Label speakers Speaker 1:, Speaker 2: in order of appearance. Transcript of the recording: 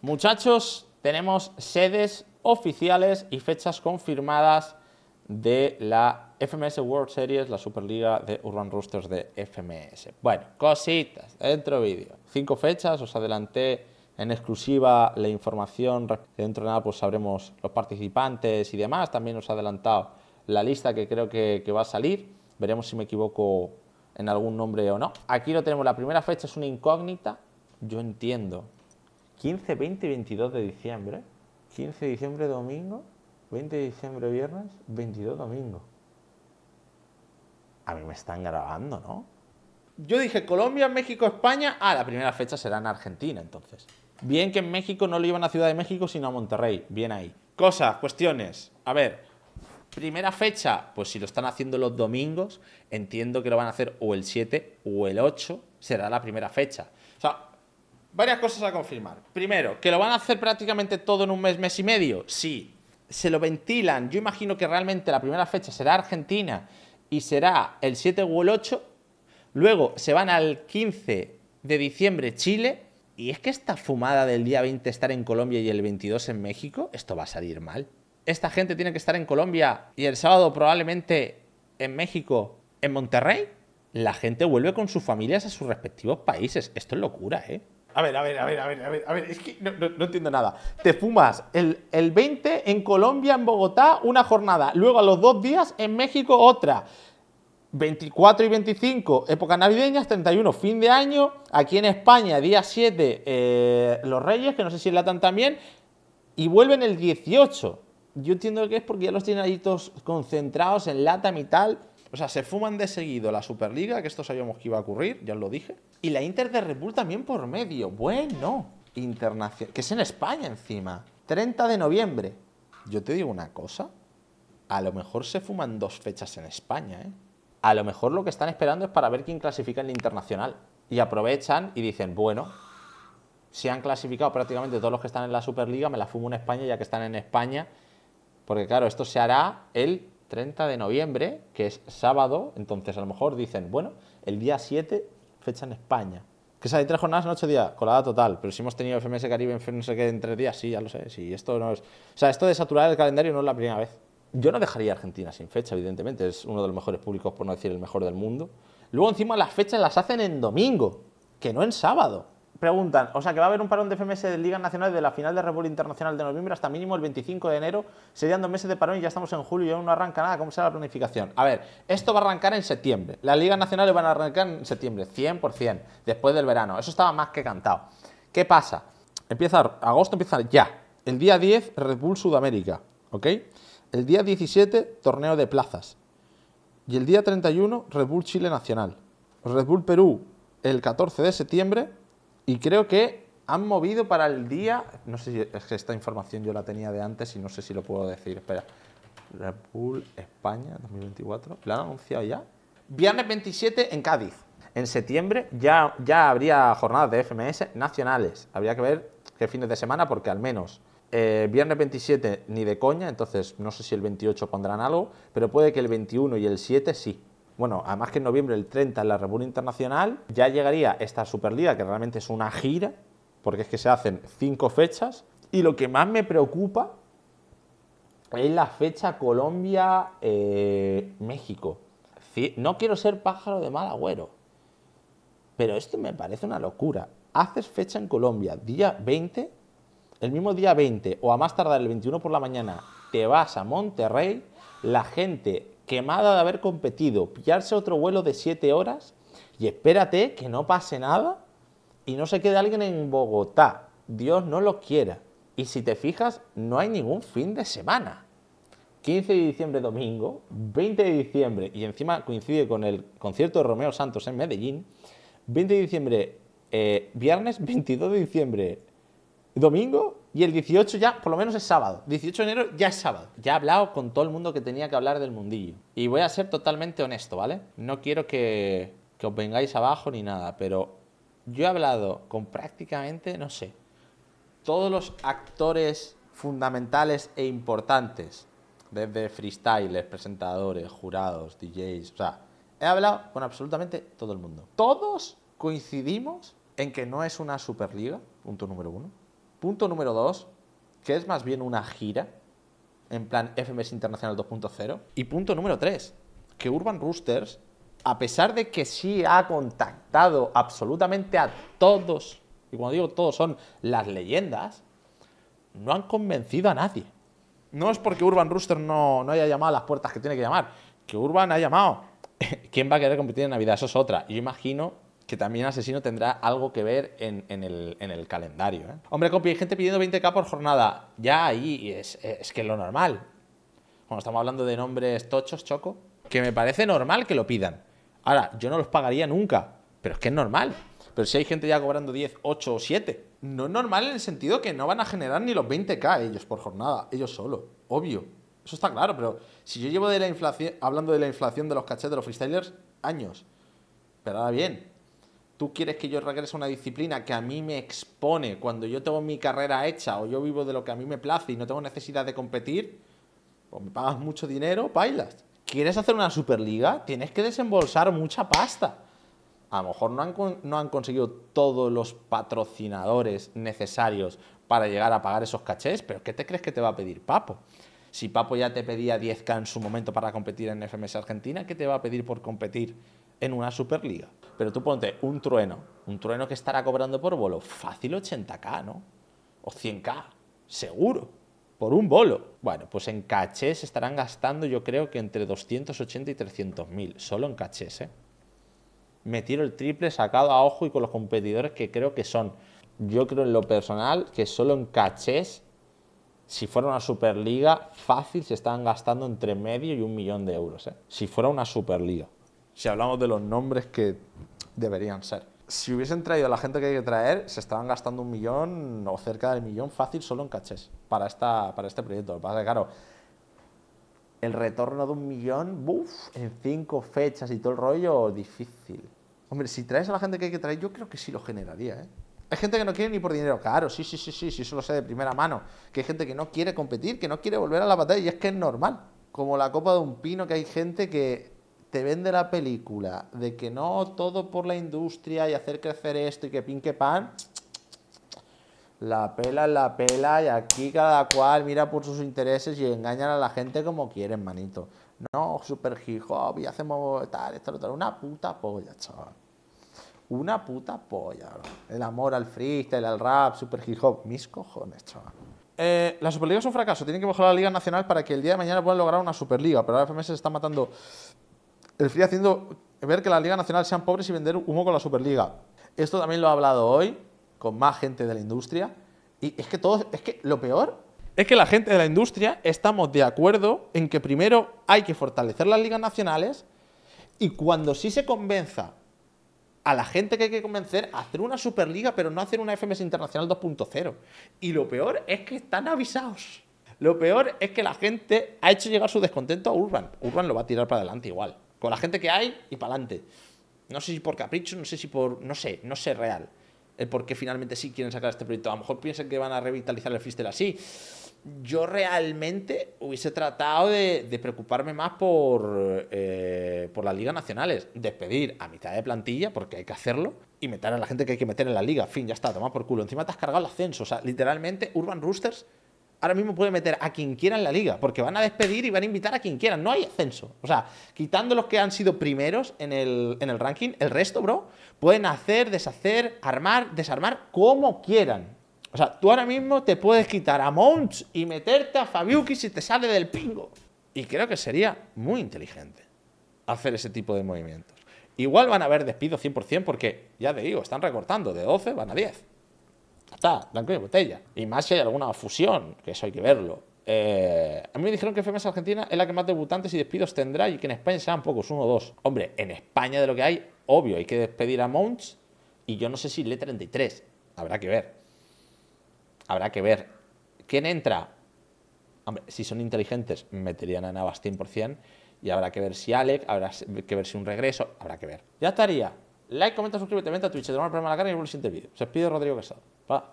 Speaker 1: Muchachos, tenemos sedes oficiales y fechas confirmadas de la FMS World Series, la Superliga de Urban Roosters de FMS. Bueno, cositas, dentro vídeo. Cinco fechas, os adelanté en exclusiva la información. Dentro de nada pues sabremos los participantes y demás. También os he adelantado la lista que creo que va a salir. Veremos si me equivoco en algún nombre o no. Aquí lo tenemos, la primera fecha es una incógnita. Yo entiendo 15, 20 y 22 de diciembre. 15 de diciembre domingo, 20 de diciembre viernes, 22 domingo. A mí me están grabando, ¿no? Yo dije Colombia, México, España. Ah, la primera fecha será en Argentina, entonces. Bien que en México no lo llevan a Ciudad de México, sino a Monterrey. Bien ahí. Cosas, cuestiones. A ver, primera fecha, pues si lo están haciendo los domingos, entiendo que lo van a hacer o el 7 o el 8, será la primera fecha. O sea, varias cosas a confirmar. Primero, que lo van a hacer prácticamente todo en un mes, mes y medio. Sí, se lo ventilan. Yo imagino que realmente la primera fecha será Argentina y será el 7 o el 8. Luego se van al 15 de diciembre Chile. Y es que esta fumada del día 20 estar en Colombia y el 22 en México, esto va a salir mal. Esta gente tiene que estar en Colombia y el sábado probablemente en México, en Monterrey. La gente vuelve con sus familias a sus respectivos países. Esto es locura, ¿eh? a ver, a ver, a ver, a ver, a ver, es que no, entiendo nada. Te fumas el, 20 en Colombia, en Bogotá, una jornada, luego a los dos días en México otra. 24 y 25, época navideña, 31, fin de año. Aquí en España, día 7, eh, los Reyes, que no sé si en Latam también. Y vuelven el 18. Yo entiendo que es porque ya los tienen ahí todos concentrados en Latam y tal. O sea, se fuman de seguido la Superliga, que esto sabíamos que iba a ocurrir, ya os lo dije. Y la Inter de Red Bull también por medio. Bueno, internacional. Que es en España encima. 30 de noviembre. Yo te digo una cosa. A lo mejor se fuman dos fechas en España, ¿eh? A lo mejor lo que están esperando es para ver quién clasifica en la internacional. Y aprovechan y dicen, bueno, si han clasificado prácticamente todos los que están en la Superliga, me la fumo en España ya que están en España. Porque claro, esto se hará el 30 de noviembre, que es sábado, entonces a lo mejor dicen, bueno, el día 7 fecha en España. Que sea, hay tres jornadas en ocho días, colada total. Pero si hemos tenido FMS Caribe en, no sé qué, tres días, sí, ya lo sé. si esto no es... O sea, esto de saturar el calendario no es la primera vez. Yo no dejaría a Argentina sin fecha, evidentemente. Es uno de los mejores públicos, por no decir el mejor del mundo. Luego, encima, las fechas las hacen en domingo, que no en sábado. Preguntan, o sea que va a haber un parón de FMS de Liga Nacional de la final de Red Bull Internacional de noviembre hasta mínimo el 25 de enero, serían dos meses de parón y ya estamos en julio y aún no arranca nada, ¿cómo será la planificación? A ver, esto va a arrancar en septiembre, las ligas nacionales van a arrancar en septiembre, 100%, después del verano, eso estaba más que cantado. ¿Qué pasa? Empieza, agosto empieza ya, el día 10 Red Bull Sudamérica, ¿ok? El día 17 torneo de plazas y el día 31 Red Bull Chile Nacional, Red Bull Perú el 14 de septiembre y creo que han movido para el día. No sé si es esta información yo la tenía de antes y no sé si lo puedo decir. Espera. Red Bull España 2024. ¿La han anunciado ya? Viernes 27 en Cádiz. En septiembre ya, habría jornadas de FMS nacionales. Habría que ver qué fines de semana, porque al menos eh, viernes 27 ni de coña, entonces no sé si el 28 pondrán algo, pero puede que el 21 y el 7 sí bueno, además que en noviembre, el 30, en la reunión internacional, ya llegaría esta Superliga, que realmente es una gira, porque es que se hacen cinco fechas. Y lo que más me preocupa es la fecha Colombia-México. Eh, no quiero ser pájaro de mal agüero, pero esto me parece una locura. Haces fecha en Colombia, día 20, el mismo día 20 o a más tardar el 21 por la mañana, te vas a Monterrey, la gente quemada de haber competido, pillarse otro vuelo de 7 horas y espérate que no pase nada y no se quede alguien en Bogotá. Dios no lo quiera. Y si te fijas, no hay ningún fin de semana. 15 de diciembre domingo, 20 de diciembre, y encima coincide con el concierto de Romeo Santos en Medellín, 20 de diciembre, eh, viernes, 22 de diciembre, domingo, y el 18 ya, por lo menos es sábado. 18 de enero ya es sábado. Ya he hablado con todo el mundo que tenía que hablar del mundillo. Y voy a ser totalmente honesto, ¿vale? No quiero que, que os vengáis abajo ni nada, pero yo he hablado con prácticamente, no sé, todos los actores fundamentales e importantes, desde freestyles, presentadores, jurados, DJs, o sea, he hablado con absolutamente todo el mundo. Todos coincidimos en que no es una superliga, punto número uno. Punto número dos, que es más bien una gira, en plan FMS Internacional 2.0. Y punto número tres, que Urban Roosters, a pesar de que sí ha contactado absolutamente a todos, y cuando digo todos son las leyendas, no han convencido a nadie. No es porque Urban Rooster no, no haya llamado a las puertas que tiene que llamar, que Urban ha llamado. ¿Quién va a querer competir en Navidad? Eso es otra. Yo imagino que también Asesino tendrá algo que ver en, el, calendario. ¿eh? Hombre, compi, hay gente pidiendo 20k por jornada. Ya ahí es, que es lo normal. Cuando estamos hablando de nombres tochos, choco, que me parece normal que lo pidan. Ahora, yo no los pagaría nunca, pero es que es normal. Pero si hay gente ya cobrando 10, 8 o 7, no es normal en el sentido que no van a generar ni los 20k ellos por jornada, ellos solo, obvio. Eso está claro, pero si yo llevo de la inflación, hablando de la inflación de los cachés de los freestylers, años. Pero ahora bien, tú quieres que yo regrese a una disciplina que a mí me expone cuando yo tengo mi carrera hecha o yo vivo de lo que a mí me place y no tengo necesidad de competir, Pues me pagas mucho dinero, bailas. ¿Quieres hacer una superliga? Tienes que desembolsar mucha pasta. A lo mejor no han, no han conseguido todos los patrocinadores necesarios para llegar a pagar esos cachés, pero ¿qué te crees que te va a pedir Papo? Si Papo ya te pedía 10K en su momento para competir en FMS Argentina, ¿qué te va a pedir por competir en una Superliga? Pero tú ponte un trueno, un trueno que estará cobrando por bolo, fácil 80k, ¿no? O 100k, seguro, por un bolo. Bueno, pues en cachés estarán gastando yo creo que entre 280 y 300 mil, solo en cachés, ¿eh? Me tiro el triple sacado a ojo y con los competidores que creo que son. Yo creo en lo personal que solo en cachés, si fuera una superliga, fácil se están gastando entre medio y un millón de euros, ¿eh? Si fuera una superliga si hablamos de los nombres que deberían ser. Si hubiesen traído a la gente que hay que traer, se estaban gastando un millón o cerca del millón fácil solo en cachés para, esta, para este proyecto. Lo el retorno de un millón, en cinco fechas y todo el rollo, difícil. Hombre, si traes a la gente que hay que traer, yo creo que sí lo generaría, ¿eh? Hay gente que no quiere ni por dinero, claro, sí, sí, sí, sí, sí, eso lo sé de primera mano. Que hay gente que no quiere competir, que no quiere volver a la batalla, y es que es normal. Como la copa de un pino, que hay gente que te vende la película de que no todo por la industria y hacer crecer esto y que pin que pan, la pela la pela y aquí cada cual mira por sus intereses y engañan a la gente como quieren, manito. No, super hip hop y hacemos tal, esto, tal. Una puta polla, chaval. Una puta polla, El amor al freestyle, al rap, super hip hop. Mis cojones, chaval. Eh, la Superliga es un fracaso. Tienen que mejorar la Liga Nacional para que el día de mañana puedan lograr una Superliga. Pero la FMS se está matando el frío haciendo ver que las Liga Nacional sean pobres y vender humo con la Superliga. Esto también lo ha hablado hoy con más gente de la industria. Y es que todo es que lo peor es que la gente de la industria estamos de acuerdo en que primero hay que fortalecer las ligas nacionales y cuando sí se convenza a la gente que hay que convencer, hacer una Superliga, pero no hacer una FMS Internacional 2.0. Y lo peor es que están avisados. Lo peor es que la gente ha hecho llegar su descontento a Urban. Urban lo va a tirar para adelante igual con la gente que hay y para adelante. No sé si por capricho, no sé si por. No sé, no sé real el por qué finalmente sí quieren sacar este proyecto. A lo mejor piensan que van a revitalizar el freestyle así. Yo realmente hubiese tratado de, preocuparme más por, eh, por las ligas nacionales. Despedir a mitad de plantilla, porque hay que hacerlo, y meter a la gente que hay que meter en la liga. Fin, ya está, toma por culo. Encima te has cargado el ascenso. O sea, literalmente Urban Roosters ahora mismo puede meter a quien quiera en la liga, porque van a despedir y van a invitar a quien quieran. No hay ascenso. O sea, quitando los que han sido primeros en el, en el ranking, el resto, bro, pueden hacer, deshacer, armar, desarmar como quieran. O sea, tú ahora mismo te puedes quitar a Mounts y meterte a Fabiuki si te sale del pingo. Y creo que sería muy inteligente hacer ese tipo de movimientos. Igual van a haber despidos 100% porque, ya te digo, están recortando. De 12 van a 10. Está, blanco y botella. Y más si hay alguna fusión, que eso hay que verlo. Eh, a mí me dijeron que FMS Argentina es la que más debutantes y despidos tendrá y que en España sean pocos, uno o dos. Hombre, en España de lo que hay, obvio, hay que despedir a Mounts y yo no sé si le 33. Habrá que ver. Habrá que ver. ¿Quién entra? Hombre, si son inteligentes, meterían a Navas 100% y habrá que ver si Alec, habrá que ver si un regreso, habrá que ver. Ya estaría. Like, comenta, suscríbete, vente a Twitch, te damos el problema a la cara y vuelvo al siguiente vídeo. Se despide Rodrigo Casado. But